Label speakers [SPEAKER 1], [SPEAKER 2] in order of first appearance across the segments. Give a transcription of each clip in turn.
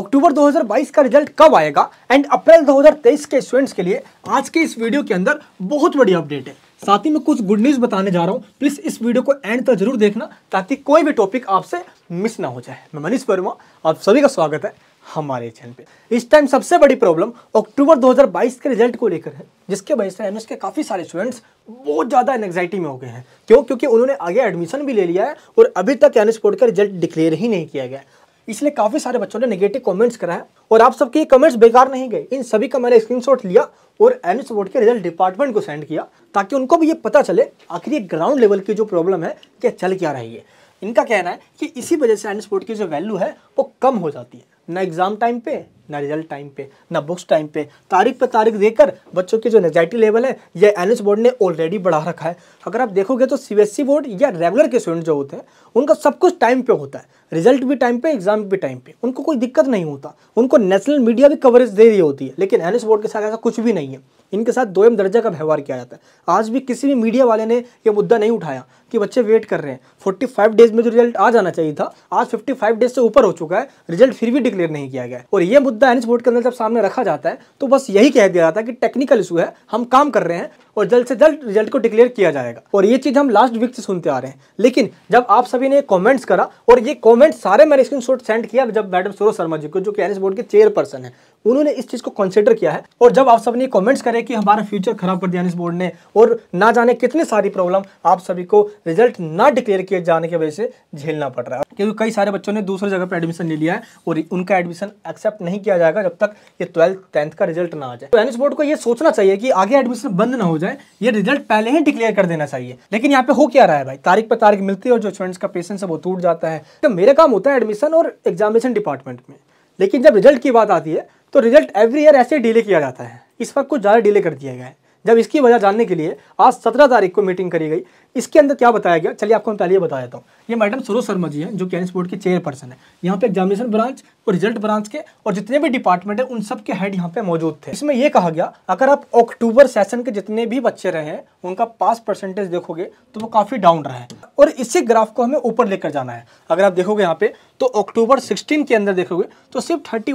[SPEAKER 1] अक्टूबर 2022 का रिजल्ट कब आएगा एंड अप्रैल 2023 के स्टूडेंट्स के लिए आज के इस वीडियो के अंदर बहुत बड़ी अपडेट है साथ ही मैं कुछ गुड न्यूज़ बताने जा रहा हूँ प्लीज़ इस वीडियो को एंड तक जरूर देखना ताकि कोई भी टॉपिक आपसे मिस ना हो जाए मैं मनीष वर्मा आप सभी का स्वागत है हमारे चैनल पे इस टाइम सबसे बड़ी प्रॉब्लम अक्टूबर 2022 के रिजल्ट को लेकर है जिसके वजह से एमएस के काफ़ी सारे स्टूडेंट्स बहुत ज़्यादा एंगजाइटी में हो गए हैं क्यों क्योंकि उन्होंने आगे एडमिशन भी ले लिया है और अभी तक एनएस बोर्ड का रिजल्ट डिक्लेयर ही नहीं किया गया इसलिए काफ़ी सारे बच्चों ने नेगेटिव कमेंट्स कराया और आप सबके कमेंट्स बेकार नहीं गए इन सभी का मैंने स्क्रीनशॉट लिया और एन बोर्ड के रिजल्ट डिपार्टमेंट को सेंड किया ताकि उनको भी ये पता चले आखिर ये ग्राउंड लेवल की जो प्रॉब्लम है क्या चल क्या रही है इनका कहना है कि इसी वजह से एन बोर्ड की जो वैल्यू है वो कम हो जाती है ना एग्ज़ाम टाइम पे ना रिजल्ट टाइम पे ना बुक्स टाइम पे तारीख पे तारीख देकर बच्चों की जो एनजाइटी लेवल है यह एन बोर्ड ने ऑलरेडी बढ़ा रखा है अगर आप देखोगे तो सी बोर्ड e या रेगुलर के स्टूडेंट जो होते हैं उनका सब कुछ टाइम पे होता है रिजल्ट भी टाइम पे एग्जाम भी टाइम पे उनको कोई दिक्कत नहीं होता उनको नेशनल मीडिया भी कवरेज दे रही होती है लेकिन एन बोर्ड के साथ ऐसा कुछ भी नहीं है इनके साथ दोयम दर्जा का व्यवहार किया जाता है आज भी किसी भी मीडिया वाले ने यह मुद्दा नहीं उठाया कि बच्चे वेट कर रहे हैं 45 डेज में जो रिजल्ट आ जाना चाहिए था आज 55 डेज से ऊपर हो चुका है रिजल्ट फिर भी डिक्लेयर नहीं किया गया और यह मुद्दा मुद्दा एनिस बोर्ड के अंदर जब सामने रखा जाता है तो बस यही कह दिया जाता है कि टेक्निकल इशू है हम काम कर रहे हैं और जल्द से जल्द रिजल्ट को डिक्लेयर किया जाएगा और ये चीज़ हम लास्ट वीक से सुनते आ रहे हैं लेकिन जब आप सभी ने कॉमेंट्स करा और ये कमेंट सारे मैंने स्क्रीन सेंड किया जब मैडम सूरज शर्मा जी को जो कि एन बोर्ड के चेयरपर्सन है उन्होंने इस चीज़ को कंसिडर किया है और जब आप ने कमेंट्स करे कि हमारा फ्यूचर खराब कर दिया एन बोर्ड ने और ना जाने कितनी सारी प्रॉब्लम आप सभी को रिजल्ट ना डिक्लेयर किए जाने की वजह से झेलना पड़ रहा है क्योंकि कई सारे बच्चों ने दूसरी जगह पर एडमिशन ले लिया है और उनका एडमिशन एक्सेप्ट नहीं किया जाएगा जब तक ये ट्वेल्थ टेंथ का रिजल्ट ना आ जाए तो एन बोर्ड को यह सोचना चाहिए कि आगे एडमिशन बंद ना हो जाए ये रिजल्ट पहले ही डिक्लेयर कर देना चाहिए लेकिन यहाँ पे हो क्या रहा है भाई तारीख पर तारीख मिलती है और जो स्टूडेंट्स का पेशेंस है वो टूट जाता है तो मेरा काम होता है एडमिशन और एग्जामिनेशन डिपार्टमेंट में लेकिन जब रिजल्ट की बात आती है तो रिजल्ट एवरी ईयर ऐसे डिले किया जाता है इस बार कुछ ज़्यादा डिले कर दिया गया है जब इसकी वजह जानने के लिए आज सत्रह तारीख को मीटिंग करी गई इसके अंदर क्या बताया गया चलिए आपको मैं पहले ये बता देता हूँ ये मैडम सरोज शर्मा जी हैं जो कैनिस बोर्ड के चेयरपर्सन है यहाँ पे एग्जामिनेशन ब्रांच और रिजल्ट ब्रांच के और जितने भी डिपार्टमेंट है उन सब के हेड यहाँ पे मौजूद थे इसमें यह कहा गया अगर आप अक्टूबर सेशन के जितने भी बच्चे रहे हैं उनका पास परसेंटेज देखोगे तो वो काफ़ी डाउन रहा है और इसी ग्राफ को हमें ऊपर लेकर जाना है अगर आप देखोगे यहाँ पे तो अक्टूबर सिक्सटीन के अंदर देखोगे तो सिर्फ थर्टी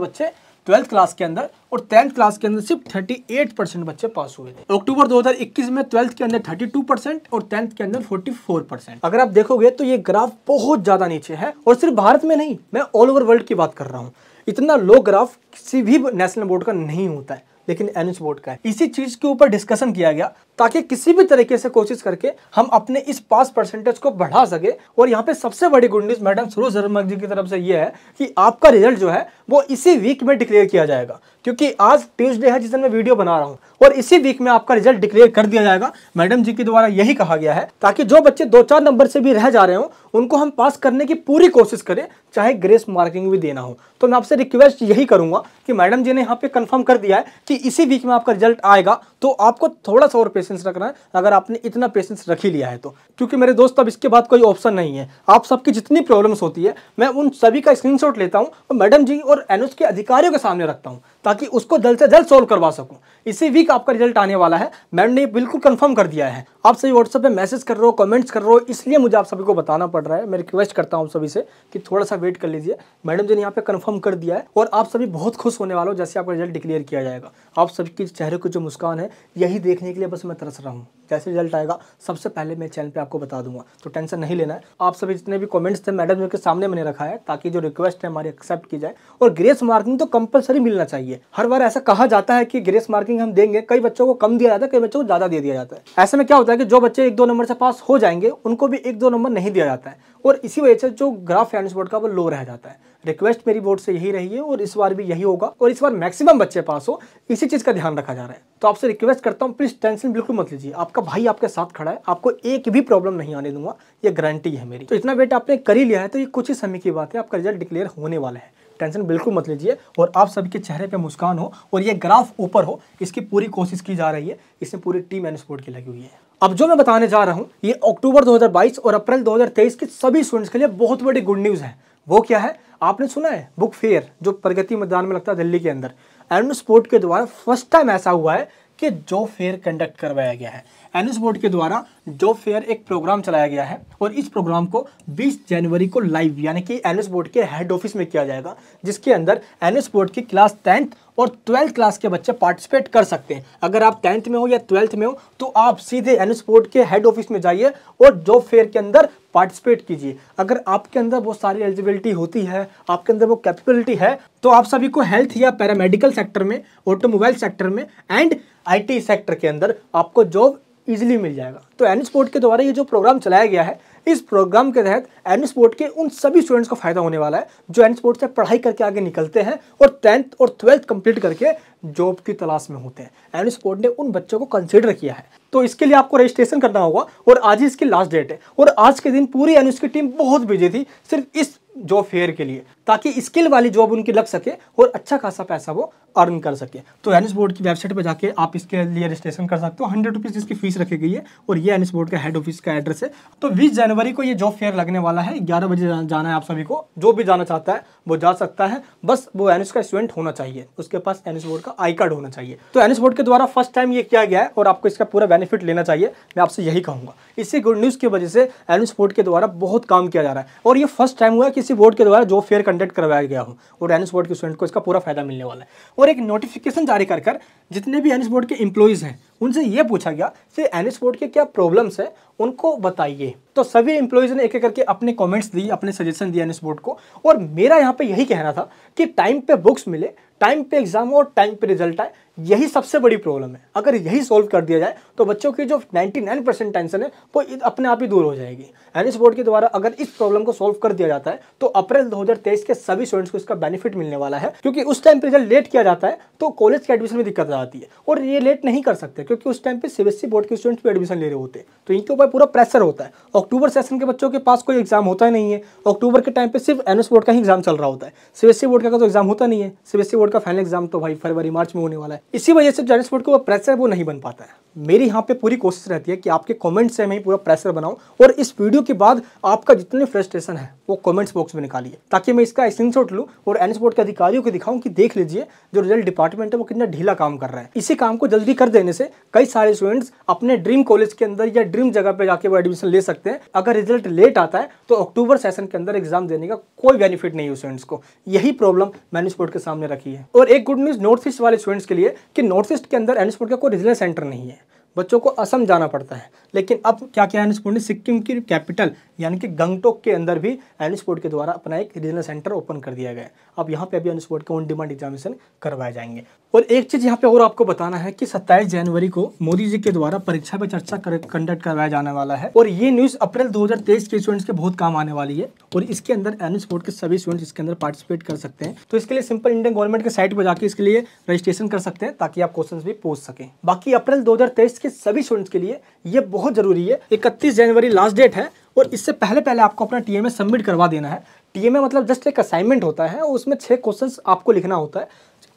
[SPEAKER 1] बच्चे ट्वेल्थ क्लास के अंदर और टेंथ क्लास के अंदर सिर्फ 38 परसेंट बच्चे पास हुए थे अक्टूबर 2021 में ट्वेल्थ के अंदर 32 परसेंट और टेंथ के अंदर 44 परसेंट अगर आप देखोगे तो ये ग्राफ बहुत ज़्यादा नीचे है और सिर्फ भारत में नहीं मैं ऑल ओवर वर्ल्ड की बात कर रहा हूँ इतना लो ग्राफ किसी भी नेशनल बोर्ड का नहीं होता है लेकिन एनएच बोर्ड का है इसी चीज़ के ऊपर डिस्कशन किया गया ताकि किसी भी तरीके से कोशिश करके हम अपने इस पास परसेंटेज को बढ़ा सके और यहाँ पे सबसे बड़ी good news madam Suroj Sharma ji की तरफ से ये है कि आपका रिजल्ट जो है वो इसी वीक में डिक्लेयर किया जाएगा क्योंकि आज ट्यूजडे है जिस दिन मैं वीडियो बना रहा हूँ और इसी वीक में आपका रिजल्ट डिक्लेयर कर दिया जाएगा मैडम जी के द्वारा यही कहा गया है ताकि जो बच्चे दो चार नंबर से भी रह जा रहे हो उनको हम पास करने की पूरी कोशिश करें चाहे ग्रेस मार्किंग भी देना हो तो मैं आपसे रिक्वेस्ट यही करूंगा कि मैडम जी ने यहाँ पे कंफर्म कर दिया है कि इसी वीक में आपका रिजल्ट आएगा तो आपको थोड़ा सा और पेशेंस रखना है अगर आपने इतना पेशेंस रख ही लिया है तो क्योंकि मेरे दोस्त अब इसके बाद कोई ऑप्शन नहीं है आप सबकी जितनी प्रॉब्लम्स होती है मैं उन सभी का स्क्रीनशॉट लेता हूँ और मैडम जी और एनओस के अधिकारियों के सामने रखता हूँ ताकि उसको जल्द से जल्द सोल्व करवा सकूँ इसी वीक आपका रिजल्ट आने वाला है मैम ने बिल्कुल कंफर्म कर दिया है आप सभी व्हाट्सअप पे मैसेज कर रहे हो कमेंट्स कर रहे हो इसलिए मुझे आप सभी को बताना पड़ रहा है मैं रिक्वेस्ट करता हूँ सभी से कि थोड़ा सा वेट कर लीजिए मैडम जी ने यहाँ पे कन्फर्म कर दिया है और आप सभी बहुत खुश होने वाले हो जैसे आपका रिजल्ट डिक्लेयर किया जाएगा आप सभी के चेहरे को जो मुस्कान है यही देखने के लिए बस मैं तरस रहा हूँ कैसे रिजल्ट आएगा सबसे पहले मैं चैनल पे आपको बता दूंगा तो टेंशन नहीं लेना है आप सभी जितने भी कमेंट्स थे मैडम के सामने मैंने रखा है ताकि जो रिक्वेस्ट है हमारी एक्सेप्ट की जाए और ग्रेस मार्किंग तो कंपलसरी मिलना चाहिए हर बार ऐसा कहा जाता है कि ग्रेस मार्किंग हम देंगे कई बच्चों को कम दिया जाता है कई बच्चों को ज़्यादा दे दिया जाता है ऐसे में क्या होता है कि जो बच्चे एक दो नंबर से पास हो जाएंगे उनको भी एक दो नंबर नहीं दिया जाता है और इसी वजह से जो ग्राफ फाइनेंस बोर्ड का वो लो रह जाता है रिक्वेस्ट मेरी बोर्ड से यही रही है और इस बार भी यही होगा और इस बार मैक्सिमम बच्चे पास हो इसी चीज़ का ध्यान रखा जा रहा है तो आपसे रिक्वेस्ट करता हूँ प्लीज़ टेंशन बिल्कुल मत लीजिए आपका भाई आपके साथ खड़ा है आपको एक भी प्रॉब्लम नहीं आने दूंगा ये गारंटी है मेरी तो इतना वेट आपने कर ही लिया है तो ये कुछ ही समय की बात है आपका रिजल्ट डिक्लेयर होने वाला है टेंशन बिल्कुल मत लीजिए और आप सभी के चेहरे पे मुस्कान हो और ये ग्राफ ऊपर हो इसकी पूरी कोशिश की जा रही है इसमें पूरी टीम एन स्पोर्ट की लगी हुई है अब जो मैं बताने जा रहा हूँ ये अक्टूबर 2022 और अप्रैल 2023 के सभी स्टूडेंट्स के लिए बहुत बड़ी गुड न्यूज़ है वो क्या है आपने सुना है बुक फेयर जो प्रगति मैदान में लगता है दिल्ली के अंदर एनुस बोर्ड के द्वारा फर्स्ट टाइम ऐसा हुआ है कि जो फेयर कंडक्ट करवाया गया है एनुस बोर्ड के द्वारा जो फेयर एक प्रोग्राम चलाया गया है और इस प्रोग्राम को 20 जनवरी को लाइव यानी कि एनुस बोर्ड के हेड ऑफिस में किया जाएगा जिसके अंदर एनुस बोर्ड की क्लास टेंथ और ट्वेल्थ क्लास के बच्चे पार्टिसिपेट कर सकते हैं अगर आप टेंथ में हो या ट्वेल्थ में हो तो आप सीधे एन स्पोर्ट के हेड ऑफिस में जाइए और जॉब फेयर के अंदर पार्टिसिपेट कीजिए अगर आपके अंदर वो सारी एलिजिबिलिटी होती है आपके अंदर वो कैपेबिलिटी है तो आप सभी को हेल्थ या पैरामेडिकल सेक्टर में ऑटोमोबाइल सेक्टर में एंड आईटी सेक्टर के अंदर आपको जॉब ईजिली मिल जाएगा तो एन स्पोर्ट के द्वारा ये जो प्रोग्राम चलाया गया है इस प्रोग्राम के तहत एन स्पोर्ट के उन सभी स्टूडेंट्स को फायदा होने वाला है जो एन स्पोर्ट से पढ़ाई करके आगे निकलते हैं और टेंथ और ट्वेल्थ कंप्लीट करके जॉब की तलाश में होते हैं एन स्पोर्ट ने उन बच्चों को कंसिडर किया है तो इसके लिए आपको रजिस्ट्रेशन करना होगा और आज ही इसकी लास्ट डेट है और आज के दिन पूरी एन की टीम बहुत बिजी थी सिर्फ इस जॉब फेयर के लिए ताकि स्किल वाली जॉब उनकी लग सके और अच्छा खासा पैसा वो अर्न कर सके तो एनएस बोर्ड की वेबसाइट पर जाके आप इसके लिए रजिस्ट्रेशन कर सकते हो हंड्रेड रुपीज़ इसकी फीस रखी गई है और ये एनएस बोर्ड का हेड ऑफिस का एड्रेस है तो बीस जनवरी को ये जॉब फेयर लगने वाला है ग्यारह बजे जाना है आप सभी को जो भी जाना चाहता है वो जा सकता है बस वो एनएस का स्टूडेंट होना चाहिए उसके पास एनएस बोर्ड का आई कार्ड होना चाहिए तो एनएस बोर्ड के द्वारा फर्स्ट टाइम ये किया गया है और आपको इसका पूरा बेनिफिट लेना चाहिए मैं आपसे यही कहूँगा इसी गुड न्यूज़ की वजह से एनएस बोर्ड के द्वारा बहुत काम किया जा रहा है और ये फर्स्ट टाइम हुआ कि सी बोर्ड के द्वारा जो फेयर कंडक्ट करवाया गया हो और एनएस बोर्ड के स्टूडेंट को इसका पूरा फायदा मिलने वाला है और एक नोटिफिकेशन जारी कर कर जितने भी एनएस बोर्ड के इंप्लॉइज हैं उनसे ये पूछा गया कि एन स्पोर्ट के क्या प्रॉब्लम्स हैं उनको बताइए तो सभी एम्प्लॉयज़ ने एक एक करके अपने कमेंट्स दिए अपने सजेशन दिए एन बोर्ड को और मेरा यहाँ पे यही कहना था कि टाइम पे बुक्स मिले टाइम पे एग्जाम और टाइम पे रिजल्ट आए यही सबसे बड़ी प्रॉब्लम है अगर यही सॉल्व कर दिया जाए तो बच्चों की जो 99 परसेंट टेंशन है वो अपने आप ही दूर हो जाएगी एन बोर्ड के द्वारा अगर इस प्रॉब्लम को सॉल्व कर दिया जाता है तो अप्रैल 2023 के सभी स्टूडेंट्स को इसका बेनिफिट मिलने वाला है क्योंकि उस टाइम पर रिजल्ट लेट किया जाता है तो कॉलेज के एडमिशन में दिक्कत आ जाती है और ये लेट नहीं कर सकते क्योंकि क्योंकि उस टाइम पे सीबीएसई बोर्ड e के स्टूडेंट्स भी एडमिशन ले रहे होते हैं तो इनके ऊपर पूरा प्रेशर होता है अक्टूबर सेशन के बच्चों के पास कोई एग्जाम होता ही नहीं है अक्टूबर के टाइम पे सिर्फ एनएस बोर्ड का ही एग्जाम चल रहा होता है सीबीएसई बोर्ड e का तो एग्जाम होता नहीं है सीबीएसई बोर्ड e का फाइनल एग्जाम तो भाई फरवरी मार्च में होने वाला है इसी वजह से जेनेस बोर्ड का प्रेशर वो नहीं बन पाता है मेरी यहाँ पे पूरी कोशिश रहती है कि आपके कमेंट्स से मैं ही पूरा प्रेशर बनाऊँ और इस वीडियो के बाद आपका जितने फ्रस्ट्रेशन है वो कमेंट्स बॉक्स में निकालिए ताकि मैं इसका स्क्रीनशॉट लूँ और एनएस बोर्ड के अधिकारियों को दिखाऊं कि देख लीजिए जो रिजल्ट डिपार्टमेंट है वो कितना ढीला काम कर रहा है इसी काम को जल्दी कर देने से कई सारे स्टूडेंट्स अपने ड्रीम कॉलेज के अंदर या ड्रीम जगह पे जाके वो एडमिशन ले सकते हैं अगर रिजल्ट लेट आता है तो अक्टूबर सेशन के अंदर एग्जाम देने का कोई बेनिफिट नहीं है स्टूडेंट्स को यही प्रॉब्लम मैंने स्पोर्ट के सामने रखी है और एक गुड न्यूज़ नॉर्थ ईस्ट वाले स्टूडेंट्स के लिए कि नॉर्थ ईस्ट के अंदर एनिस्पोर्ट का कोई रिजनल सेंटर नहीं है बच्चों को असम जाना पड़ता है लेकिन अब क्या किया एनएसपोर्ट ने सिक्किम की कैपिटल यानी कि गंगटोक के अंदर भी एनएसपोर्ट के द्वारा अपना एक रीजनल सेंटर ओपन कर दिया गया अब यहाँ पे अभी एनएसपोर्ट के ऑन डिमांड एग्जामिनेशन करवाए जाएंगे और एक चीज़ यहाँ पे और आपको बताना है कि 27 जनवरी को मोदी जी के द्वारा परीक्षा पे चर्चा कंडक्ट करवाया जाने वाला है और ये न्यूज़ अप्रैल दो के स्टूडेंट्स के बहुत काम आने वाली है और इसके अंदर एनएसपोर्ट के सभी स्टूडेंट्स इसके अंदर पार्टिसिपेट कर सकते हैं तो इसके लिए सिंपल इंडियन गवर्नमेंट के साइट पर जाकर इसके लिए रजिस्ट्रेशन कर सकते हैं ताकि आप क्वेश्चन भी पूछ सकें बाकी अप्रैल दो के सभी स्टूडेंट्स के लिए ये बहुत ज़रूरी है इकतीस जनवरी लास्ट डेट है और इससे पहले पहले आपको अपना टीएमए सबमिट करवा देना है टीएमए मतलब जस्ट एक असाइनमेंट होता है उसमें छह क्वेश्चन आपको लिखना होता है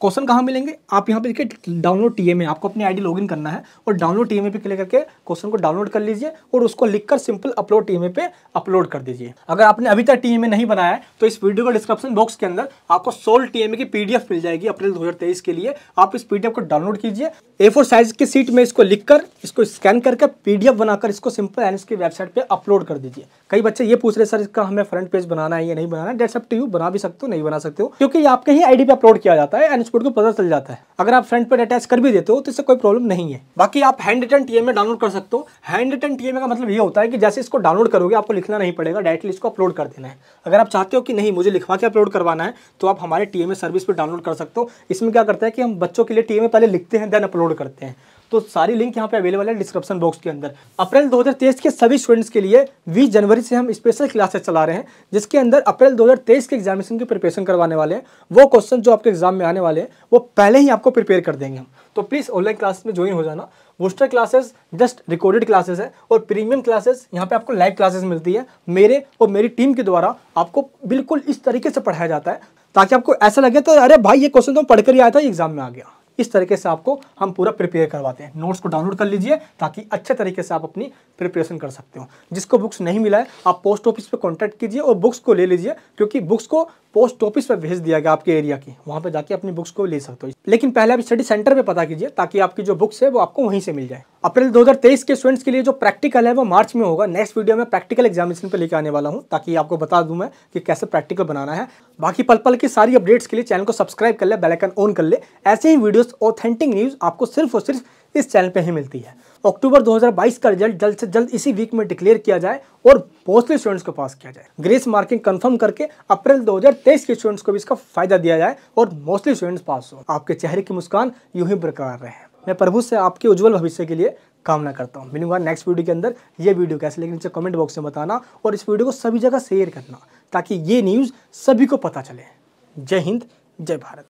[SPEAKER 1] क्वेश्चन कहाँ मिलेंगे आप यहाँ पे देखिए डाउनलोड टी में आपको अपनी आईडी लॉगिन करना है और डाउनलोड टी पे क्लिक करके क्वेश्चन को डाउनलोड कर लीजिए और उसको लिखकर सिंपल अपलोड टी पे अपलोड कर दीजिए अगर आपने अभी तक टी नहीं बनाया है तो इस वीडियो को डिस्क्रिप्शन बॉक्स के अंदर आपको सोल टी की पी मिल जाएगी अप्रैल दो के लिए आप इस पी को डाउनलोड कीजिए ए साइज की सीट में इसको लिखकर इसको स्कैन करके पी बनाकर इसको सिंपल एन की वेबसाइट पर अपलोड कर दीजिए कई बच्चे ये पूछ रहे सर इसका हमें फ्रंट पेज बनाना है या नहीं बनाना है डेट्स अप टू यू बना भी सकते हो नहीं बना सकते हो क्योंकि आपके ही आई पे अपलोड किया जाता है कोड को पता चल जाता है अगर आप फ्रंट पर अटैच कर भी देते हो तो इससे कोई प्रॉब्लम नहीं है बाकी आप हैंड रिटर्न टी डाउनलोड कर सकते हो हैंड रिटर्न टी का मतलब ये होता है कि जैसे इसको डाउनलोड करोगे आपको लिखना नहीं पड़ेगा डायरेक्टली इसको अपलोड कर देना है अगर आप चाहते हो कि नहीं मुझे लिखवा के अपलोड करवाना है तो आप हमारे टी सर्विस पर डाउनलोड कर सकते हो इसमें क्या करता है कि हम बच्चों के लिए टी पहले लिखते हैं देन अपलोड करते हैं तो सारी लिंक यहाँ पे अवेलेबल है डिस्क्रिप्शन बॉक्स के अंदर अप्रैल 2023 के सभी स्टूडेंट्स के लिए 20 जनवरी से हम स्पेशल क्लासेस चला रहे हैं जिसके अंदर अप्रैल 2023 के एग्जामिनेशन की प्रिपेरेशन करवाने वाले हैं वो क्वेश्चन जो आपके एग्जाम में आने वाले हैं वो पहले ही आपको प्रिपेयर कर देंगे हम तो प्लीज़ ऑनलाइन क्लास में ज्वाइन हो जाना वोस्टर क्लासेस जस्ट रिकॉर्डेड क्लासेस है और प्रीमियम क्लासेस यहाँ पे आपको लाइव क्लासेस मिलती है मेरे और मेरी टीम के द्वारा आपको बिल्कुल इस तरीके से पढ़ाया जाता है ताकि आपको ऐसा लगे तो अरे भाई ये क्वेश्चन तो पढ़कर ही आया था एग्जाम में आ गया इस तरीके से आपको हम पूरा प्रिपेयर करवाते हैं नोट्स को डाउनलोड कर लीजिए ताकि अच्छे तरीके से आप अपनी प्रिपरेशन कर सकते हो जिसको बुक्स नहीं मिला है आप पोस्ट ऑफिस पर कॉन्टैक्ट कीजिए और बुक्स को ले लीजिए क्योंकि बुक्स को पोस्ट ऑफिस पर भेज दिया गया आपके एरिया की वहाँ पर जाके अपनी बुक्स को ले सकते हो लेकिन पहले आप स्टडी सेंटर पर पता कीजिए ताकि आपकी जो बुक्स है वो आपको वहीं से मिल जाए अप्रैल 2023 के स्टूडेंट्स के लिए जो प्रैक्टिकल है वो मार्च में होगा नेक्स्ट वीडियो में प्रैक्टिकल एग्जामिनेशन पर लेकर आने वाला हूँ ताकि आपको बता दूँ मैं कि कैसे प्रैक्टिकल बनाना है बाकी पल पल की सारी अपडेट्स के लिए चैनल को सब्सक्राइब कर ले बेलाइकन ऑन कर ले ऐसे ही वीडियोज़ ऑथेंटिक न्यूज़ आपको सिर्फ और सिर्फ इस चैनल पर ही मिलती है अक्टूबर 2022 का रिजल्ट जल्द से जल्द इसी वीक में डिक्लेयर किया जाए और बहुत से स्टूडेंट्स को पास किया जाए ग्रेस मार्किंग कंफर्म करके अप्रैल 2023 के स्टूडेंट्स को भी इसका फायदा दिया जाए और मोस्टली स्टूडेंट्स पास हो आपके चेहरे की मुस्कान यूं ही बरकरार रहे मैं प्रभु से आपके उज्जवल भविष्य के लिए कामना करता हूँ मिलूंगा नेक्स्ट वीडियो के अंदर ये वीडियो कैसे लेकिन नीचे कमेंट बॉक्स में बताना और इस वीडियो को सभी जगह शेयर करना ताकि ये न्यूज़ सभी को पता चले जय हिंद जय भारत